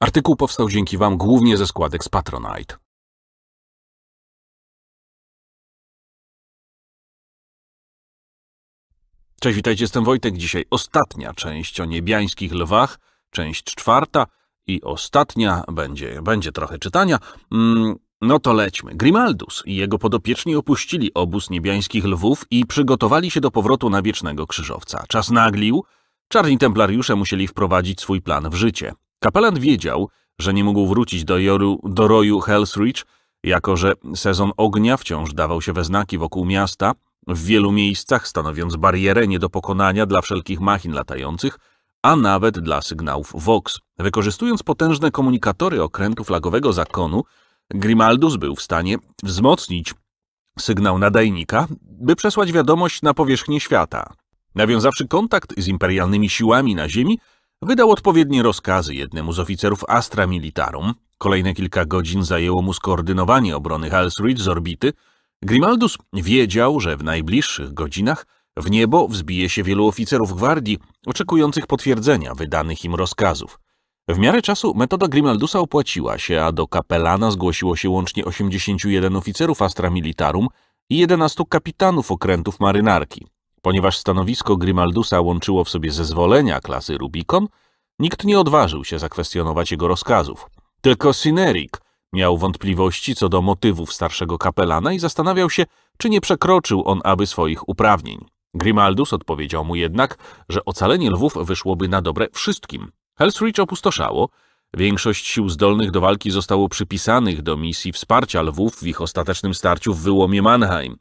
Artykuł powstał dzięki Wam głównie ze składek z Patronite. Cześć, witajcie, jestem Wojtek. Dzisiaj ostatnia część o niebiańskich lwach, część czwarta i ostatnia, będzie, będzie trochę czytania. Mm, no to lećmy. Grimaldus i jego podopieczni opuścili obóz niebiańskich lwów i przygotowali się do powrotu na wiecznego krzyżowca. Czas naglił, czarni templariusze musieli wprowadzić swój plan w życie. Kapelan wiedział, że nie mógł wrócić do, joru, do roju Hell's Ridge, jako że sezon ognia wciąż dawał się we znaki wokół miasta, w wielu miejscach stanowiąc barierę nie do pokonania dla wszelkich machin latających, a nawet dla sygnałów Vox. Wykorzystując potężne komunikatory okrętu flagowego zakonu, Grimaldus był w stanie wzmocnić sygnał nadajnika, by przesłać wiadomość na powierzchnię świata. Nawiązawszy kontakt z imperialnymi siłami na Ziemi, Wydał odpowiednie rozkazy jednemu z oficerów Astra Militarum. Kolejne kilka godzin zajęło mu skoordynowanie obrony Halsridge z orbity. Grimaldus wiedział, że w najbliższych godzinach w niebo wzbije się wielu oficerów gwardii, oczekujących potwierdzenia wydanych im rozkazów. W miarę czasu metoda Grimaldusa opłaciła się, a do kapelana zgłosiło się łącznie 81 oficerów Astra Militarum i 11 kapitanów okrętów marynarki. Ponieważ stanowisko Grimaldusa łączyło w sobie zezwolenia klasy Rubikon, nikt nie odważył się zakwestionować jego rozkazów. Tylko Sineric miał wątpliwości co do motywów starszego kapelana i zastanawiał się, czy nie przekroczył on aby swoich uprawnień. Grimaldus odpowiedział mu jednak, że ocalenie lwów wyszłoby na dobre wszystkim. Hell's opustoszało, Większość sił zdolnych do walki zostało przypisanych do misji wsparcia lwów w ich ostatecznym starciu w wyłomie Mannheim.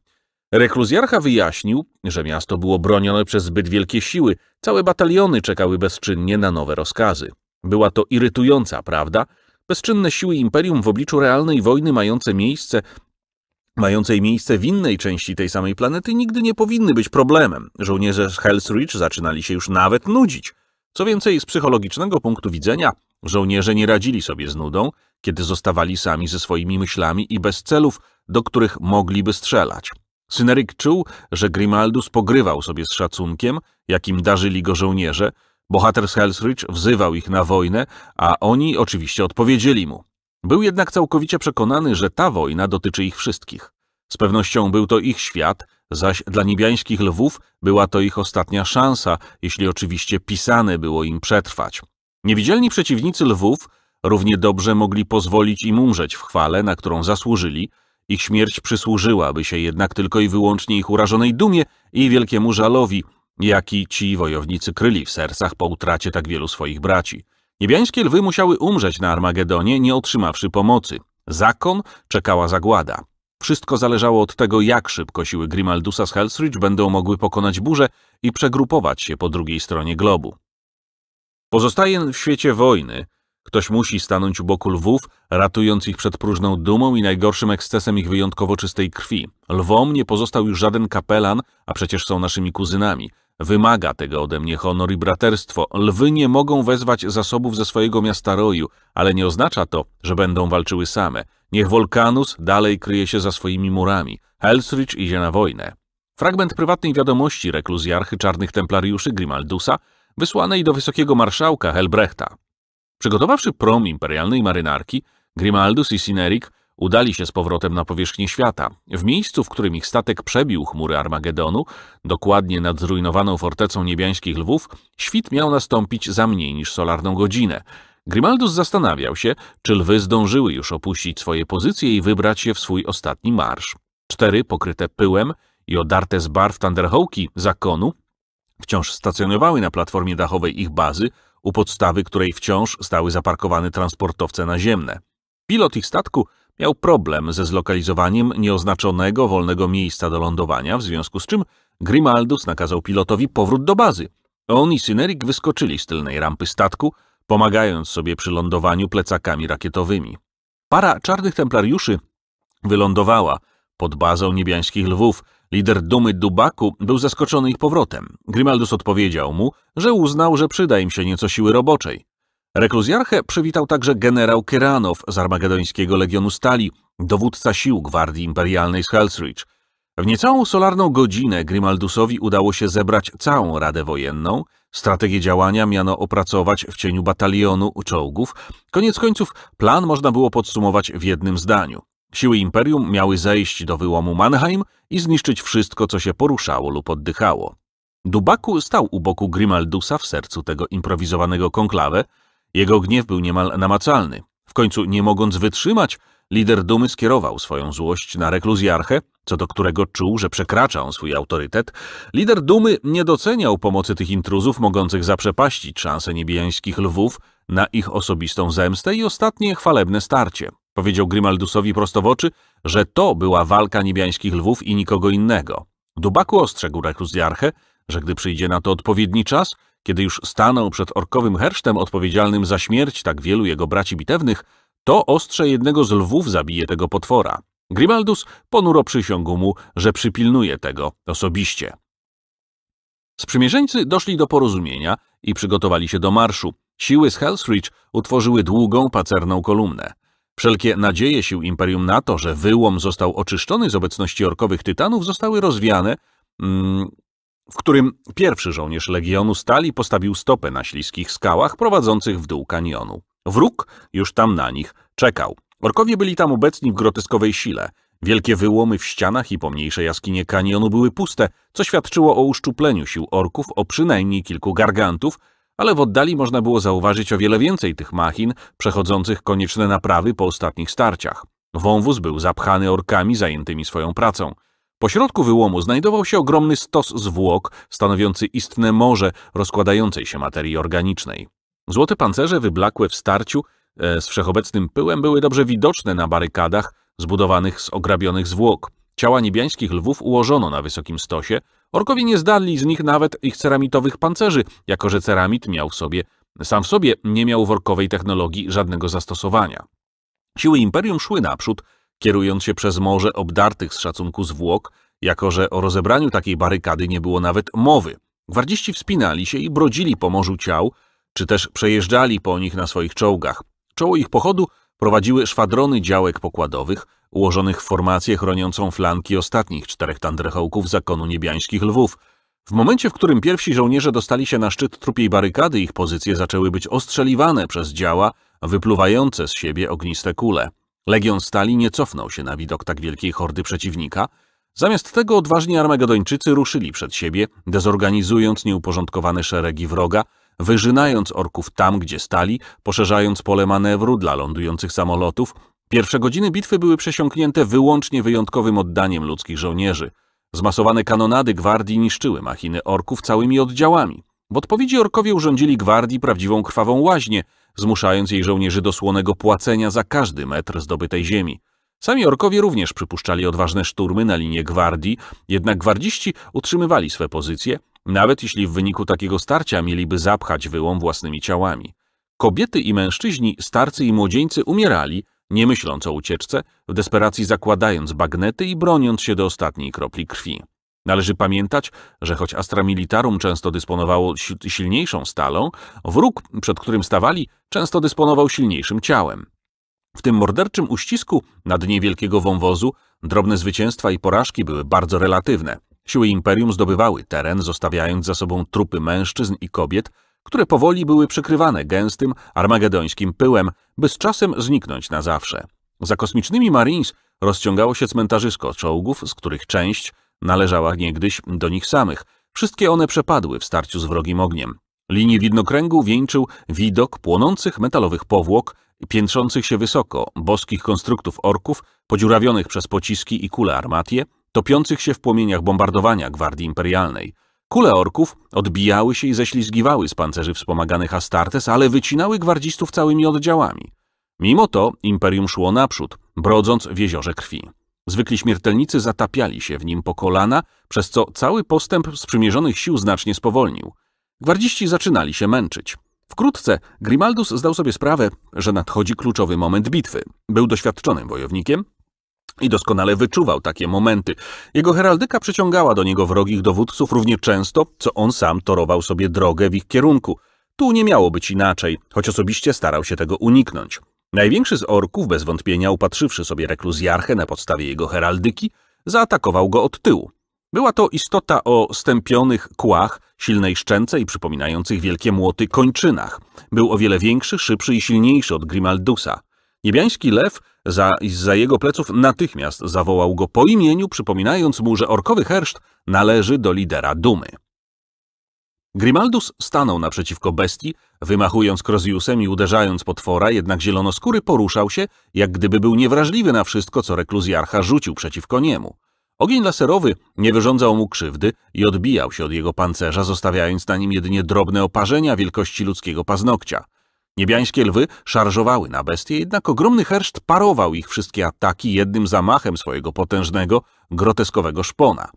Rekluzjarcha wyjaśnił, że miasto było bronione przez zbyt wielkie siły, całe bataliony czekały bezczynnie na nowe rozkazy. Była to irytująca prawda, bezczynne siły imperium w obliczu realnej wojny mające miejsce mającej miejsce w innej części tej samej planety nigdy nie powinny być problemem. Żołnierze z Hell's zaczynali się już nawet nudzić. Co więcej, z psychologicznego punktu widzenia, żołnierze nie radzili sobie z nudą, kiedy zostawali sami ze swoimi myślami i bez celów, do których mogliby strzelać. Syneryk czuł, że Grimaldus pogrywał sobie z szacunkiem, jakim darzyli go żołnierze, bohater z Helsridge wzywał ich na wojnę, a oni oczywiście odpowiedzieli mu. Był jednak całkowicie przekonany, że ta wojna dotyczy ich wszystkich. Z pewnością był to ich świat, zaś dla niebiańskich lwów była to ich ostatnia szansa, jeśli oczywiście pisane było im przetrwać. Niewidzialni przeciwnicy lwów równie dobrze mogli pozwolić im umrzeć w chwale, na którą zasłużyli, ich śmierć przysłużyłaby się jednak tylko i wyłącznie ich urażonej dumie i wielkiemu żalowi, jaki ci wojownicy kryli w sercach po utracie tak wielu swoich braci. Niebiańskie lwy musiały umrzeć na Armagedonie, nie otrzymawszy pomocy. Zakon czekała zagłada. Wszystko zależało od tego, jak szybko siły Grimaldusa z Hell's będą mogły pokonać burzę i przegrupować się po drugiej stronie globu. Pozostaje w świecie wojny, Ktoś musi stanąć u boku lwów, ratując ich przed próżną dumą i najgorszym ekscesem ich wyjątkowo czystej krwi. Lwom nie pozostał już żaden kapelan, a przecież są naszymi kuzynami. Wymaga tego ode mnie honor i braterstwo. Lwy nie mogą wezwać zasobów ze swojego miasta roju, ale nie oznacza to, że będą walczyły same. Niech Wolkanus dalej kryje się za swoimi murami. Helsrich idzie na wojnę. Fragment prywatnej wiadomości rekluzjarchy czarnych templariuszy Grimaldusa wysłanej do wysokiego marszałka Helbrechta. Przygotowawszy prom imperialnej marynarki, Grimaldus i Sineric udali się z powrotem na powierzchnię świata. W miejscu, w którym ich statek przebił chmury Armagedonu, dokładnie nad zrujnowaną fortecą niebiańskich lwów, świt miał nastąpić za mniej niż solarną godzinę. Grimaldus zastanawiał się, czy lwy zdążyły już opuścić swoje pozycje i wybrać się w swój ostatni marsz. Cztery pokryte pyłem i odarte z barw Thunderhawki zakonu wciąż stacjonowały na platformie dachowej ich bazy, u podstawy której wciąż stały zaparkowane transportowce naziemne. Pilot ich statku miał problem ze zlokalizowaniem nieoznaczonego wolnego miejsca do lądowania, w związku z czym Grimaldus nakazał pilotowi powrót do bazy. On i Synerik wyskoczyli z tylnej rampy statku, pomagając sobie przy lądowaniu plecakami rakietowymi. Para czarnych templariuszy wylądowała pod bazą niebiańskich lwów, Lider dumy Dubaku był zaskoczony ich powrotem. Grimaldus odpowiedział mu, że uznał, że przyda im się nieco siły roboczej. Rekluzjarchę przywitał także generał Kiranow z Armagedońskiego Legionu Stali, dowódca sił Gwardii Imperialnej z Hellsridge. W niecałą solarną godzinę Grimaldusowi udało się zebrać całą Radę Wojenną, strategię działania miano opracować w cieniu batalionu czołgów, koniec końców plan można było podsumować w jednym zdaniu. Siły imperium miały zejść do wyłomu Mannheim i zniszczyć wszystko, co się poruszało lub oddychało. Dubaku stał u boku Grimaldusa w sercu tego improwizowanego konklawe. Jego gniew był niemal namacalny. W końcu, nie mogąc wytrzymać, lider dumy skierował swoją złość na rekluzjarchę, co do którego czuł, że przekracza on swój autorytet. Lider dumy nie doceniał pomocy tych intruzów mogących zaprzepaścić szanse niebiańskich lwów na ich osobistą zemstę i ostatnie chwalebne starcie. Powiedział Grimaldusowi prosto w oczy, że to była walka niebiańskich lwów i nikogo innego. Dubaku ostrzegł rekruzjarchę, że gdy przyjdzie na to odpowiedni czas, kiedy już stanął przed orkowym hersztem odpowiedzialnym za śmierć tak wielu jego braci bitewnych, to ostrze jednego z lwów zabije tego potwora. Grimaldus ponuro przysiągł mu, że przypilnuje tego osobiście. Sprzymierzeńcy doszli do porozumienia i przygotowali się do marszu. Siły z Hellsreach utworzyły długą, pacerną kolumnę. Wszelkie nadzieje sił Imperium na to, że wyłom został oczyszczony z obecności orkowych tytanów, zostały rozwiane, mm, w którym pierwszy żołnierz Legionu Stali postawił stopę na śliskich skałach prowadzących w dół kanionu. Wróg już tam na nich czekał. Orkowie byli tam obecni w groteskowej sile. Wielkie wyłomy w ścianach i pomniejsze jaskinie kanionu były puste, co świadczyło o uszczupleniu sił orków o przynajmniej kilku gargantów, ale w oddali można było zauważyć o wiele więcej tych machin przechodzących konieczne naprawy po ostatnich starciach. Wąwóz był zapchany orkami zajętymi swoją pracą. Pośrodku wyłomu znajdował się ogromny stos zwłok, stanowiący istne morze rozkładającej się materii organicznej. Złote pancerze wyblakłe w starciu e, z wszechobecnym pyłem były dobrze widoczne na barykadach zbudowanych z ograbionych zwłok. Ciała niebiańskich lwów ułożono na wysokim stosie, Orkowie nie zdarli z nich nawet ich ceramitowych pancerzy, jako że ceramit miał w sobie, sam w sobie nie miał w orkowej technologii żadnego zastosowania. Siły imperium szły naprzód, kierując się przez morze obdartych z szacunku zwłok, jako że o rozebraniu takiej barykady nie było nawet mowy. Gwardziści wspinali się i brodzili po morzu ciał, czy też przejeżdżali po nich na swoich czołgach. Czoło ich pochodu prowadziły szwadrony działek pokładowych, ułożonych w formację chroniącą flanki ostatnich czterech tandrechołków zakonu niebiańskich lwów. W momencie, w którym pierwsi żołnierze dostali się na szczyt trupiej barykady, ich pozycje zaczęły być ostrzeliwane przez działa, wypluwające z siebie ogniste kule. Legion Stali nie cofnął się na widok tak wielkiej hordy przeciwnika. Zamiast tego odważni Armagedończycy ruszyli przed siebie, dezorganizując nieuporządkowane szeregi wroga, wyrzynając orków tam, gdzie stali, poszerzając pole manewru dla lądujących samolotów, Pierwsze godziny bitwy były przesiąknięte wyłącznie wyjątkowym oddaniem ludzkich żołnierzy. Zmasowane kanonady gwardii niszczyły machiny orków całymi oddziałami. W odpowiedzi orkowie urządzili gwardii prawdziwą krwawą łaźnię, zmuszając jej żołnierzy do słonego płacenia za każdy metr zdobytej ziemi. Sami orkowie również przypuszczali odważne szturmy na linię gwardii, jednak gwardziści utrzymywali swe pozycje, nawet jeśli w wyniku takiego starcia mieliby zapchać wyłom własnymi ciałami. Kobiety i mężczyźni, starcy i młodzieńcy umierali, nie myśląc o ucieczce, w desperacji zakładając bagnety i broniąc się do ostatniej kropli krwi. Należy pamiętać, że choć Astra Militarum często dysponowało silniejszą stalą, wróg, przed którym stawali, często dysponował silniejszym ciałem. W tym morderczym uścisku na dnie wielkiego wąwozu drobne zwycięstwa i porażki były bardzo relatywne. Siły Imperium zdobywały teren, zostawiając za sobą trupy mężczyzn i kobiet, które powoli były przykrywane gęstym, armagedońskim pyłem, by z czasem zniknąć na zawsze. Za kosmicznymi Marines rozciągało się cmentarzysko czołgów, z których część należała niegdyś do nich samych. Wszystkie one przepadły w starciu z wrogim ogniem. Linię widnokręgu wieńczył widok płonących metalowych powłok, piętrzących się wysoko, boskich konstruktów orków, podziurawionych przez pociski i kule armatie, topiących się w płomieniach bombardowania Gwardii Imperialnej – Kule orków odbijały się i ześlizgiwały z pancerzy wspomaganych Astartes, ale wycinały gwardzistów całymi oddziałami. Mimo to Imperium szło naprzód, brodząc w jeziorze krwi. Zwykli śmiertelnicy zatapiali się w nim po kolana, przez co cały postęp sprzymierzonych sił znacznie spowolnił. Gwardziści zaczynali się męczyć. Wkrótce Grimaldus zdał sobie sprawę, że nadchodzi kluczowy moment bitwy. Był doświadczonym wojownikiem, i doskonale wyczuwał takie momenty. Jego heraldyka przyciągała do niego wrogich dowódców równie często, co on sam torował sobie drogę w ich kierunku. Tu nie miało być inaczej, choć osobiście starał się tego uniknąć. Największy z orków, bez wątpienia upatrzywszy sobie rekluzjarchę na podstawie jego heraldyki, zaatakował go od tyłu. Była to istota o stępionych kłach, silnej szczęce i przypominających wielkie młoty kończynach. Był o wiele większy, szybszy i silniejszy od Grimaldusa. Niebiański lew za, za jego pleców natychmiast zawołał go po imieniu, przypominając mu, że orkowy herszt należy do lidera dumy. Grimaldus stanął naprzeciwko bestii, wymachując Kroziusem i uderzając potwora, jednak zielonoskóry poruszał się, jak gdyby był niewrażliwy na wszystko, co rekluzjarcha rzucił przeciwko niemu. Ogień laserowy nie wyrządzał mu krzywdy i odbijał się od jego pancerza, zostawiając na nim jedynie drobne oparzenia wielkości ludzkiego paznokcia – Niebiańskie lwy szarżowały na bestie, jednak ogromny herszt parował ich wszystkie ataki jednym zamachem swojego potężnego, groteskowego szpona.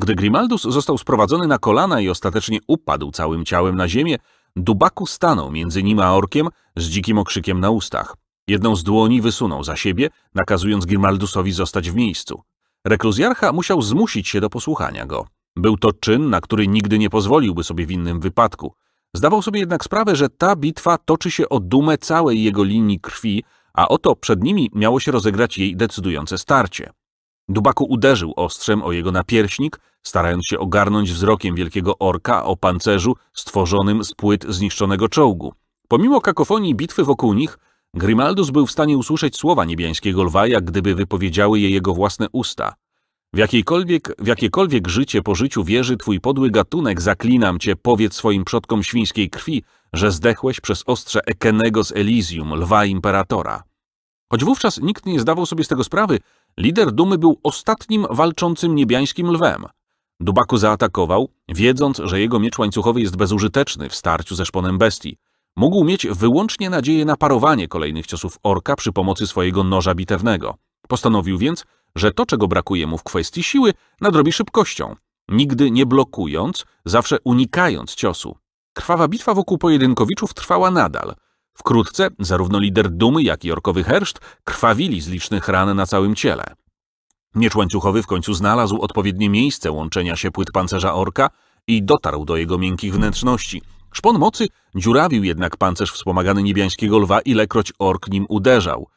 Gdy Grimaldus został sprowadzony na kolana i ostatecznie upadł całym ciałem na ziemię, Dubaku stanął między nim a orkiem z dzikim okrzykiem na ustach. Jedną z dłoni wysunął za siebie, nakazując Grimaldusowi zostać w miejscu. Rekluzjarcha musiał zmusić się do posłuchania go. Był to czyn, na który nigdy nie pozwoliłby sobie w innym wypadku. Zdawał sobie jednak sprawę, że ta bitwa toczy się o dumę całej jego linii krwi, a oto przed nimi miało się rozegrać jej decydujące starcie. Dubaku uderzył ostrzem o jego napierśnik, starając się ogarnąć wzrokiem wielkiego orka o pancerzu stworzonym z płyt zniszczonego czołgu. Pomimo kakofonii bitwy wokół nich, Grimaldus był w stanie usłyszeć słowa niebiańskiego lwa, jak gdyby wypowiedziały je jego własne usta. W, jakiekolwiek w jakiekolwiek życie po życiu wierzy twój podły gatunek, zaklinam cię, powiedz swoim przodkom świńskiej krwi, że zdechłeś przez ostrze Ekenego z Elizium, lwa imperatora. Choć wówczas nikt nie zdawał sobie z tego sprawy, lider dumy był ostatnim walczącym niebiańskim lwem. Dubaku zaatakował, wiedząc, że jego miecz łańcuchowy jest bezużyteczny w starciu ze szponem bestii. Mógł mieć wyłącznie nadzieję na parowanie kolejnych ciosów orka przy pomocy swojego noża bitewnego. Postanowił więc, że to, czego brakuje mu w kwestii siły, nadrobi szybkością, nigdy nie blokując, zawsze unikając ciosu. Krwawa bitwa wokół pojedynkowiczów trwała nadal. Wkrótce zarówno lider Dumy, jak i orkowy herszt krwawili z licznych ran na całym ciele. Miecz łańcuchowy w końcu znalazł odpowiednie miejsce łączenia się płyt pancerza orka i dotarł do jego miękkich wnętrzności. Szpon mocy dziurawił jednak pancerz wspomagany niebiańskiego lwa, ilekroć ork nim uderzał.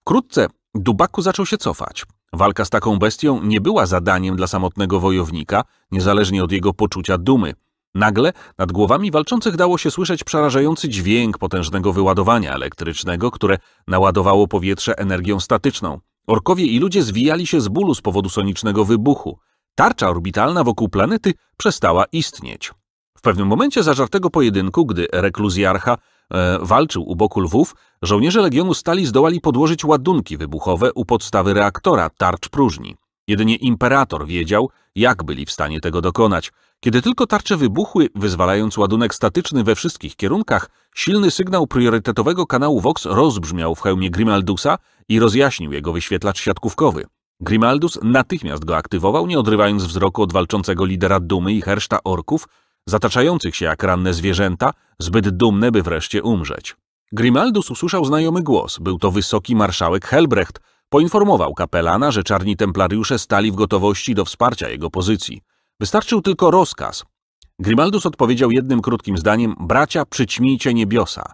Wkrótce Dubaku zaczął się cofać. Walka z taką bestią nie była zadaniem dla samotnego wojownika, niezależnie od jego poczucia dumy. Nagle nad głowami walczących dało się słyszeć przerażający dźwięk potężnego wyładowania elektrycznego, które naładowało powietrze energią statyczną. Orkowie i ludzie zwijali się z bólu z powodu sonicznego wybuchu. Tarcza orbitalna wokół planety przestała istnieć. W pewnym momencie zażartego pojedynku, gdy rekluzjarcha E, walczył u boku Lwów, żołnierze Legionu Stali zdołali podłożyć ładunki wybuchowe u podstawy reaktora tarcz próżni. Jedynie imperator wiedział, jak byli w stanie tego dokonać. Kiedy tylko tarcze wybuchły, wyzwalając ładunek statyczny we wszystkich kierunkach, silny sygnał priorytetowego kanału Vox rozbrzmiał w hełmie Grimaldusa i rozjaśnił jego wyświetlacz siatkówkowy. Grimaldus natychmiast go aktywował, nie odrywając wzroku od walczącego lidera Dumy i herszta orków, zataczających się jak ranne zwierzęta, zbyt dumne, by wreszcie umrzeć. Grimaldus usłyszał znajomy głos. Był to wysoki marszałek Helbrecht. Poinformował kapelana, że czarni templariusze stali w gotowości do wsparcia jego pozycji. Wystarczył tylko rozkaz. Grimaldus odpowiedział jednym krótkim zdaniem – bracia, przyćmijcie niebiosa.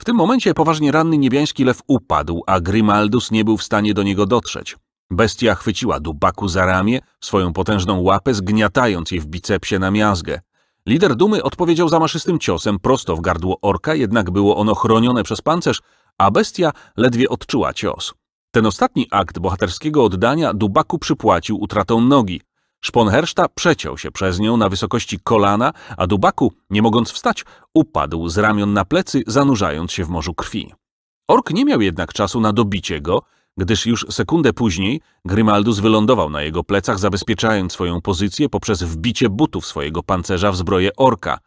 W tym momencie poważnie ranny niebiański lew upadł, a Grimaldus nie był w stanie do niego dotrzeć. Bestia chwyciła Dubaku za ramię, swoją potężną łapę zgniatając jej w bicepsie na miazgę. Lider dumy odpowiedział zamaszystym ciosem prosto w gardło orka, jednak było ono chronione przez pancerz, a bestia ledwie odczuła cios. Ten ostatni akt bohaterskiego oddania Dubaku przypłacił utratą nogi. Szponherszta przeciął się przez nią na wysokości kolana, a Dubaku, nie mogąc wstać, upadł z ramion na plecy, zanurzając się w morzu krwi. Ork nie miał jednak czasu na dobicie go, gdyż już sekundę później Grimaldus wylądował na jego plecach, zabezpieczając swoją pozycję poprzez wbicie butów swojego pancerza w zbroję orka.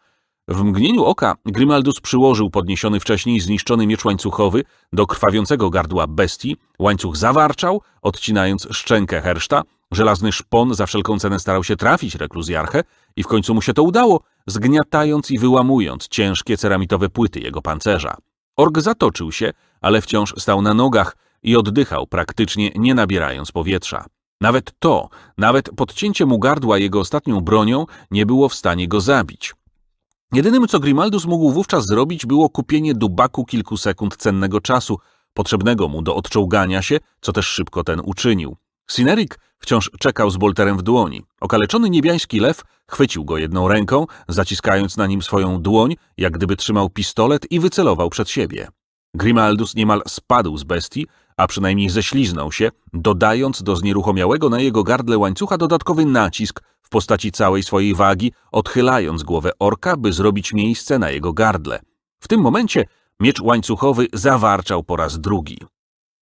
W mgnieniu oka Grimaldus przyłożył podniesiony wcześniej zniszczony miecz łańcuchowy do krwawiącego gardła bestii, łańcuch zawarczał, odcinając szczękę herszta, żelazny szpon za wszelką cenę starał się trafić rekluzjarchę i w końcu mu się to udało, zgniatając i wyłamując ciężkie ceramitowe płyty jego pancerza. Ork zatoczył się, ale wciąż stał na nogach, i oddychał, praktycznie nie nabierając powietrza. Nawet to, nawet podcięcie mu gardła jego ostatnią bronią nie było w stanie go zabić. Jedynym, co Grimaldus mógł wówczas zrobić, było kupienie dubaku kilku sekund cennego czasu, potrzebnego mu do odczołgania się, co też szybko ten uczynił. Sinerik wciąż czekał z bolterem w dłoni. Okaleczony niebiański lew chwycił go jedną ręką, zaciskając na nim swoją dłoń, jak gdyby trzymał pistolet i wycelował przed siebie. Grimaldus niemal spadł z bestii, a przynajmniej ześliznął się, dodając do znieruchomiałego na jego gardle łańcucha dodatkowy nacisk w postaci całej swojej wagi, odchylając głowę orka, by zrobić miejsce na jego gardle. W tym momencie miecz łańcuchowy zawarczał po raz drugi.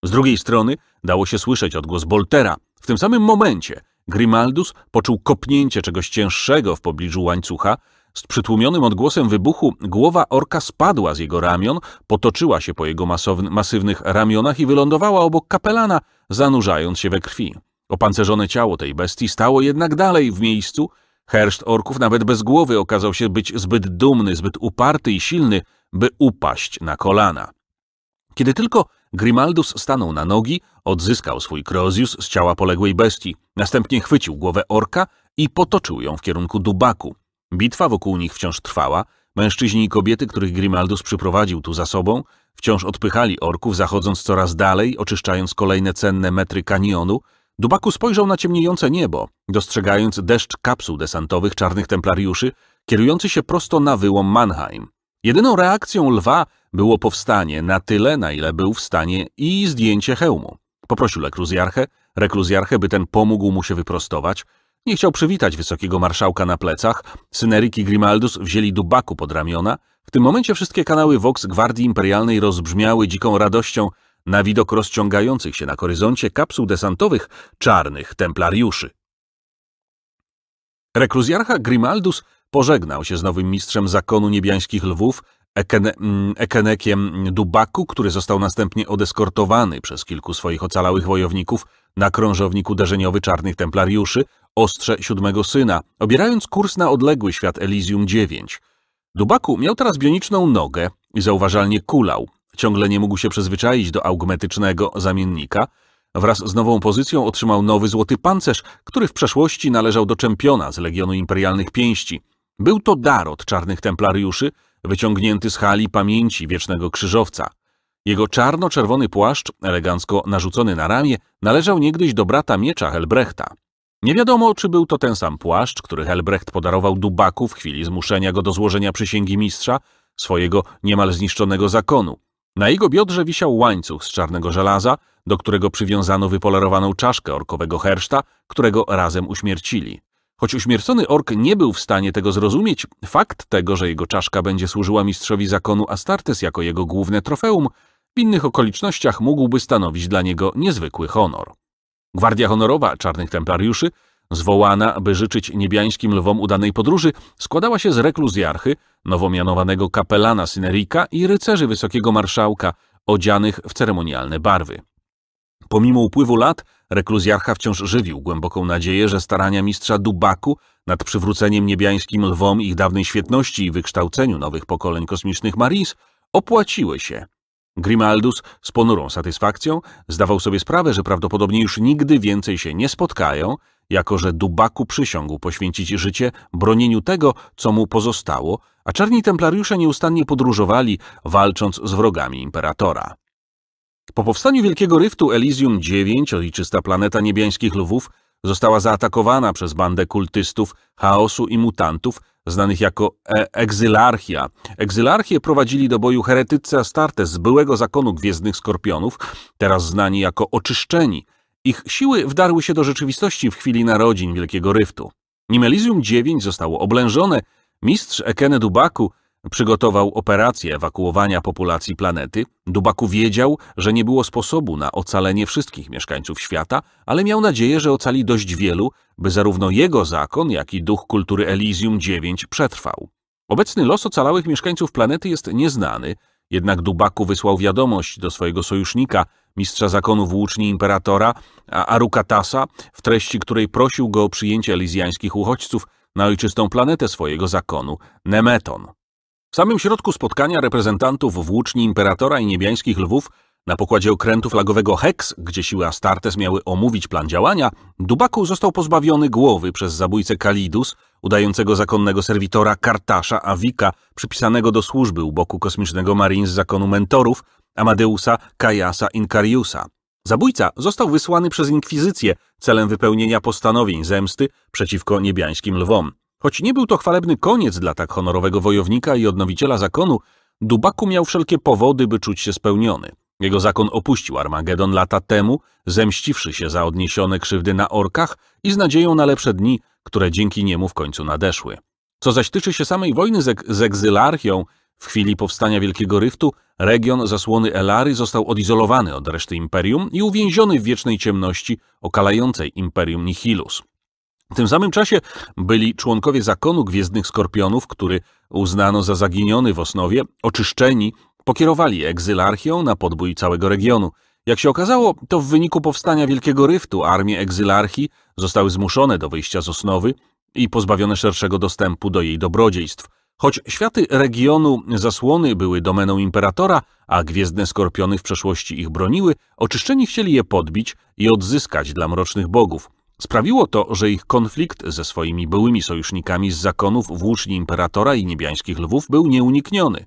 Z drugiej strony dało się słyszeć odgłos Boltera. W tym samym momencie Grimaldus poczuł kopnięcie czegoś cięższego w pobliżu łańcucha, z przytłumionym odgłosem wybuchu głowa orka spadła z jego ramion, potoczyła się po jego masywnych ramionach i wylądowała obok kapelana, zanurzając się we krwi. Opancerzone ciało tej bestii stało jednak dalej w miejscu. Herszt orków nawet bez głowy okazał się być zbyt dumny, zbyt uparty i silny, by upaść na kolana. Kiedy tylko Grimaldus stanął na nogi, odzyskał swój Krozius z ciała poległej bestii. Następnie chwycił głowę orka i potoczył ją w kierunku dubaku. Bitwa wokół nich wciąż trwała, mężczyźni i kobiety, których Grimaldus przyprowadził tu za sobą, wciąż odpychali orków, zachodząc coraz dalej, oczyszczając kolejne cenne metry kanionu. Dubaku spojrzał na ciemniejące niebo, dostrzegając deszcz kapsuł desantowych czarnych templariuszy, kierujący się prosto na wyłom Mannheim. Jedyną reakcją lwa było powstanie na tyle, na ile był w stanie i zdjęcie hełmu. Poprosił rekluzjarchę, rekluzjarchę, by ten pomógł mu się wyprostować, nie chciał przywitać wysokiego marszałka na plecach, Synerik i Grimaldus wzięli dubaku pod ramiona. W tym momencie wszystkie kanały Vox Gwardii Imperialnej rozbrzmiały dziką radością na widok rozciągających się na horyzoncie kapsuł desantowych czarnych templariuszy. Rekruzjarcha Grimaldus pożegnał się z nowym mistrzem zakonu niebiańskich lwów, Ekene, mm, Ekenekiem Dubaku, który został następnie odeskortowany przez kilku swoich ocalałych wojowników na krążowniku uderzeniowy czarnych templariuszy, ostrze siódmego syna, obierając kurs na odległy świat Elysium 9. Dubaku miał teraz bioniczną nogę i zauważalnie kulał. Ciągle nie mógł się przyzwyczaić do augmetycznego zamiennika. Wraz z nową pozycją otrzymał nowy złoty pancerz, który w przeszłości należał do czempiona z Legionu Imperialnych Pięści. Był to dar od czarnych templariuszy, wyciągnięty z hali pamięci wiecznego krzyżowca. Jego czarno-czerwony płaszcz, elegancko narzucony na ramię, należał niegdyś do brata miecza Helbrechta. Nie wiadomo, czy był to ten sam płaszcz, który Helbrecht podarował Dubaku w chwili zmuszenia go do złożenia przysięgi mistrza, swojego niemal zniszczonego zakonu. Na jego biodrze wisiał łańcuch z czarnego żelaza, do którego przywiązano wypolerowaną czaszkę orkowego herszta, którego razem uśmiercili. Choć uśmiercony ork nie był w stanie tego zrozumieć, fakt tego, że jego czaszka będzie służyła mistrzowi zakonu Astartes jako jego główne trofeum, w innych okolicznościach mógłby stanowić dla niego niezwykły honor. Gwardia honorowa czarnych templariuszy, zwołana, by życzyć niebiańskim lwom udanej podróży, składała się z rekluzjarchy, nowo mianowanego kapelana Synerika i rycerzy wysokiego marszałka, odzianych w ceremonialne barwy. Pomimo upływu lat, rekluzjarcha wciąż żywił głęboką nadzieję, że starania mistrza Dubaku nad przywróceniem niebiańskim lwom ich dawnej świetności i wykształceniu nowych pokoleń kosmicznych Maris opłaciły się. Grimaldus z ponurą satysfakcją zdawał sobie sprawę, że prawdopodobnie już nigdy więcej się nie spotkają, jako że Dubaku przysiągł poświęcić życie bronieniu tego, co mu pozostało, a czarni templariusze nieustannie podróżowali, walcząc z wrogami imperatora. Po powstaniu Wielkiego Ryftu Elysium IX, ojczysta planeta niebiańskich lwów, została zaatakowana przez bandę kultystów, chaosu i mutantów, znanych jako e egzylarchia. Egzylarchie prowadzili do boju heretycy Astarte z byłego zakonu Gwiezdnych Skorpionów, teraz znani jako Oczyszczeni. Ich siły wdarły się do rzeczywistości w chwili narodzin Wielkiego Ryftu. Nim Elysium 9 zostało oblężone, mistrz Ekene Dubaku przygotował operację ewakuowania populacji planety, Dubaku wiedział, że nie było sposobu na ocalenie wszystkich mieszkańców świata, ale miał nadzieję, że ocali dość wielu, by zarówno jego zakon, jak i duch kultury Elysium 9 przetrwał. Obecny los ocalałych mieszkańców planety jest nieznany, jednak Dubaku wysłał wiadomość do swojego sojusznika, mistrza zakonu włóczni imperatora Arukatasa, w treści której prosił go o przyjęcie elizjańskich uchodźców na ojczystą planetę swojego zakonu, Nemeton. W samym środku spotkania reprezentantów włóczni imperatora i niebiańskich lwów na pokładzie okrętu flagowego Hex, gdzie siły Astartes miały omówić plan działania, Dubaku został pozbawiony głowy przez zabójcę Kalidus, udającego zakonnego serwitora Kartasza Avika, przypisanego do służby u boku kosmicznego Marines zakonu mentorów Amadeusa Kajasa Inkariusa. Zabójca został wysłany przez Inkwizycję celem wypełnienia postanowień zemsty przeciwko niebiańskim lwom. Choć nie był to chwalebny koniec dla tak honorowego wojownika i odnowiciela zakonu, Dubaku miał wszelkie powody, by czuć się spełniony. Jego zakon opuścił Armagedon lata temu, zemściwszy się za odniesione krzywdy na orkach i z nadzieją na lepsze dni, które dzięki niemu w końcu nadeszły. Co zaś tyczy się samej wojny z, z egzylarchią, w chwili powstania Wielkiego Ryftu region zasłony Elary został odizolowany od reszty imperium i uwięziony w wiecznej ciemności okalającej imperium Nihilus. W tym samym czasie byli członkowie zakonu Gwiezdnych Skorpionów, który uznano za zaginiony w Osnowie, oczyszczeni, pokierowali egzylarchią na podbój całego regionu. Jak się okazało, to w wyniku powstania Wielkiego Ryftu armie egzylarchii zostały zmuszone do wyjścia z Osnowy i pozbawione szerszego dostępu do jej dobrodziejstw. Choć światy regionu zasłony były domeną imperatora, a Gwiezdne Skorpiony w przeszłości ich broniły, oczyszczeni chcieli je podbić i odzyskać dla mrocznych bogów. Sprawiło to, że ich konflikt ze swoimi byłymi sojusznikami z zakonów włóczni imperatora i niebiańskich lwów był nieunikniony.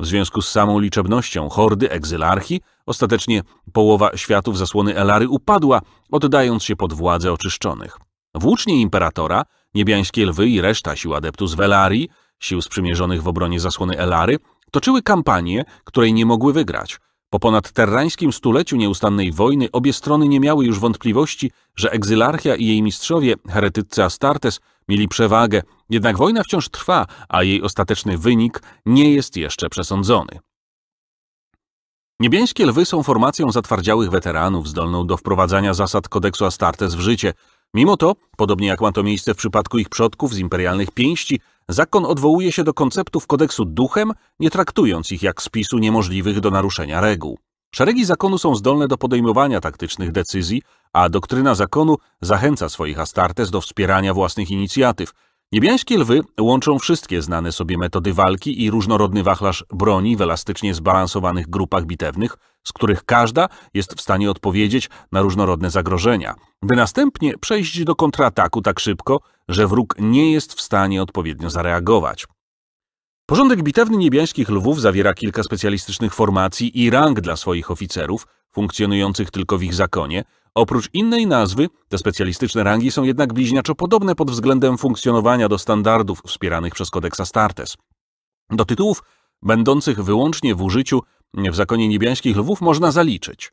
W związku z samą liczebnością hordy egzylarchii, ostatecznie połowa światów zasłony Elary upadła, oddając się pod władzę oczyszczonych. Włócznie imperatora, niebiańskie lwy i reszta sił adeptus Velarii, sił sprzymierzonych w obronie zasłony Elary, toczyły kampanię, której nie mogły wygrać – po ponad terrańskim stuleciu nieustannej wojny obie strony nie miały już wątpliwości, że egzylarchia i jej mistrzowie, heretycy Astartes, mieli przewagę, jednak wojna wciąż trwa, a jej ostateczny wynik nie jest jeszcze przesądzony. Niebieskie lwy są formacją zatwardziałych weteranów zdolną do wprowadzania zasad kodeksu Astartes w życie. Mimo to, podobnie jak ma to miejsce w przypadku ich przodków z imperialnych pięści, zakon odwołuje się do konceptów kodeksu duchem, nie traktując ich jak spisu niemożliwych do naruszenia reguł. Szeregi zakonu są zdolne do podejmowania taktycznych decyzji, a doktryna zakonu zachęca swoich Astartes do wspierania własnych inicjatyw, Niebiańskie lwy łączą wszystkie znane sobie metody walki i różnorodny wachlarz broni w elastycznie zbalansowanych grupach bitewnych, z których każda jest w stanie odpowiedzieć na różnorodne zagrożenia, by następnie przejść do kontrataku tak szybko, że wróg nie jest w stanie odpowiednio zareagować. Porządek bitewny niebiańskich lwów zawiera kilka specjalistycznych formacji i rang dla swoich oficerów, funkcjonujących tylko w ich zakonie, oprócz innej nazwy, te specjalistyczne rangi są jednak bliźniaczo podobne pod względem funkcjonowania do standardów wspieranych przez kodeks Astartes. Do tytułów będących wyłącznie w użyciu w zakonie niebiańskich lwów można zaliczyć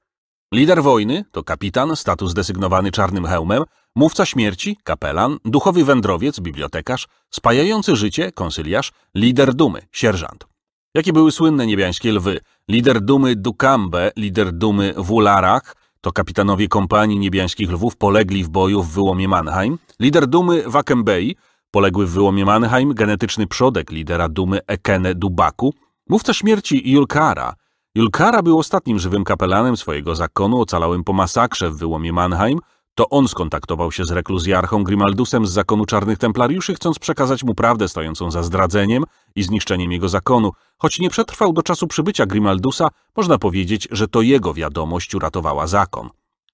Lider wojny to kapitan, status desygnowany czarnym hełmem, mówca śmierci, kapelan, duchowy wędrowiec, bibliotekarz, spajający życie, konsyliarz, lider dumy, sierżant. Jakie były słynne niebiańskie lwy? Lider dumy Dukambe, lider dumy Wularach, to kapitanowie kompanii niebiańskich lwów polegli w boju w wyłomie Mannheim. Lider dumy Wakembei, poległy w wyłomie Mannheim, genetyczny przodek lidera dumy Ekene Dubaku. Mówca śmierci Julkara. Julkara był ostatnim żywym kapelanem swojego zakonu ocalałym po masakrze w wyłomie Mannheim, to on skontaktował się z rekluzjarchą Grimaldusem z zakonu czarnych templariuszy, chcąc przekazać mu prawdę stojącą za zdradzeniem i zniszczeniem jego zakonu. Choć nie przetrwał do czasu przybycia Grimaldusa, można powiedzieć, że to jego wiadomość uratowała zakon.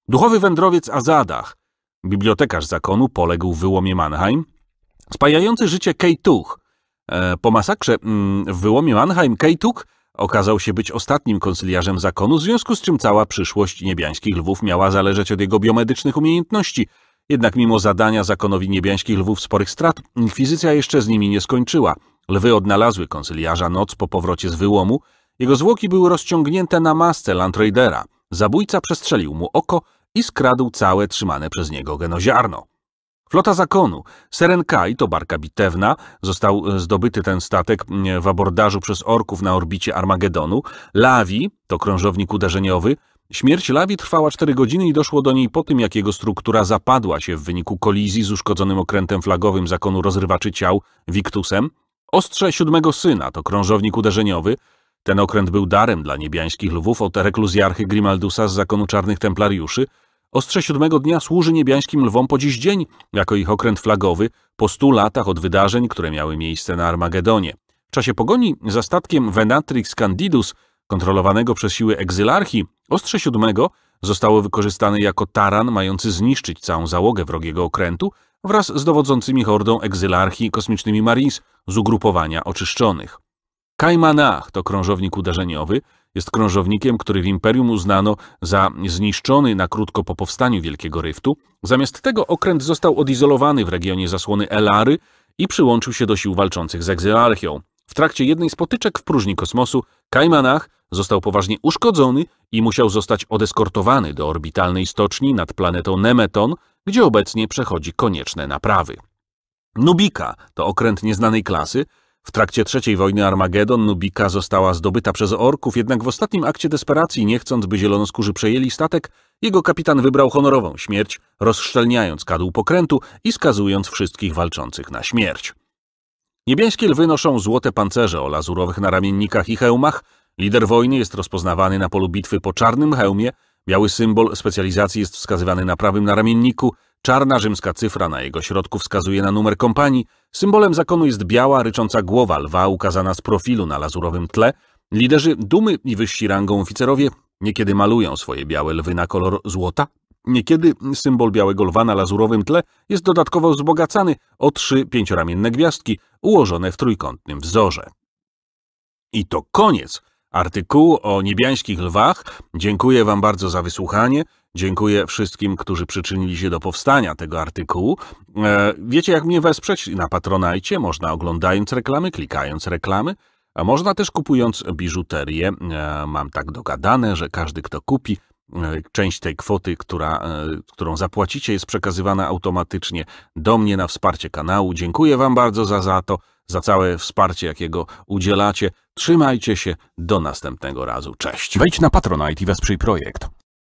Duchowy wędrowiec Azadach, bibliotekarz zakonu, poległ w wyłomie Mannheim, spajający życie Kejtuch. E, po masakrze mm, w wyłomie Mannheim Kejtuch Okazał się być ostatnim koncyliarzem zakonu, w związku z czym cała przyszłość niebiańskich lwów miała zależeć od jego biomedycznych umiejętności. Jednak mimo zadania zakonowi niebiańskich lwów sporych strat, inkwizycja jeszcze z nimi nie skończyła. Lwy odnalazły koncyliarza noc po powrocie z wyłomu. Jego zwłoki były rozciągnięte na masce Landreidera. Zabójca przestrzelił mu oko i skradł całe trzymane przez niego genoziarno. Flota zakonu, Kai to barka bitewna, został e, zdobyty ten statek w abordażu przez orków na orbicie Armagedonu, Lawi, to krążownik uderzeniowy, Śmierć Lawi trwała 4 godziny i doszło do niej po tym, jak jego struktura zapadła się w wyniku kolizji z uszkodzonym okrętem flagowym zakonu rozrywaczy ciał Wiktusem. Ostrze siódmego syna to krążownik uderzeniowy. Ten okręt był darem dla niebiańskich lwów od rekluzjarchy Grimaldusa z zakonu czarnych templariuszy. Ostrze siódmego dnia służy niebiańskim lwom po dziś dzień, jako ich okręt flagowy, po stu latach od wydarzeń, które miały miejsce na Armagedonie. W czasie pogoni za statkiem Venatrix Candidus, kontrolowanego przez siły egzylarchii, ostrze siódmego zostało wykorzystane jako taran mający zniszczyć całą załogę wrogiego okrętu wraz z dowodzącymi hordą egzylarchii kosmicznymi Marines z ugrupowania oczyszczonych. Kajmanach to krążownik uderzeniowy, jest krążownikiem, który w imperium uznano za zniszczony na krótko po powstaniu Wielkiego Ryftu. Zamiast tego okręt został odizolowany w regionie zasłony Elary i przyłączył się do sił walczących z egzelarchią. W trakcie jednej z potyczek w próżni kosmosu Kajmanach został poważnie uszkodzony i musiał zostać odeskortowany do orbitalnej stoczni nad planetą Nemeton, gdzie obecnie przechodzi konieczne naprawy. Nubika to okręt nieznanej klasy, w trakcie III wojny Armagedon Nubika została zdobyta przez orków, jednak w ostatnim akcie desperacji, nie chcąc by zielonoskórzy przejęli statek, jego kapitan wybrał honorową śmierć, rozszczelniając kadłub pokrętu i skazując wszystkich walczących na śmierć. Niebieskie lwy noszą złote pancerze o lazurowych naramiennikach i hełmach. Lider wojny jest rozpoznawany na polu bitwy po czarnym hełmie, biały symbol specjalizacji jest wskazywany na prawym naramienniku – Czarna rzymska cyfra na jego środku wskazuje na numer kompanii, symbolem zakonu jest biała, rycząca głowa lwa ukazana z profilu na lazurowym tle. Liderzy dumy i wyżsi rangą oficerowie niekiedy malują swoje białe lwy na kolor złota, niekiedy symbol białego lwa na lazurowym tle jest dodatkowo wzbogacany o trzy pięcioramienne gwiazdki ułożone w trójkątnym wzorze. I to koniec artykułu o niebiańskich lwach. Dziękuję Wam bardzo za wysłuchanie. Dziękuję wszystkim, którzy przyczynili się do powstania tego artykułu. E, wiecie, jak mnie wesprzeć? Na Patronajcie można oglądając reklamy, klikając reklamy, a można też kupując biżuterię. E, mam tak dogadane, że każdy, kto kupi, e, część tej kwoty, która, którą zapłacicie, jest przekazywana automatycznie do mnie na wsparcie kanału. Dziękuję Wam bardzo za, za to, za całe wsparcie, jakiego udzielacie. Trzymajcie się, do następnego razu. Cześć. Wejdź na Patronite i wesprzyj projekt.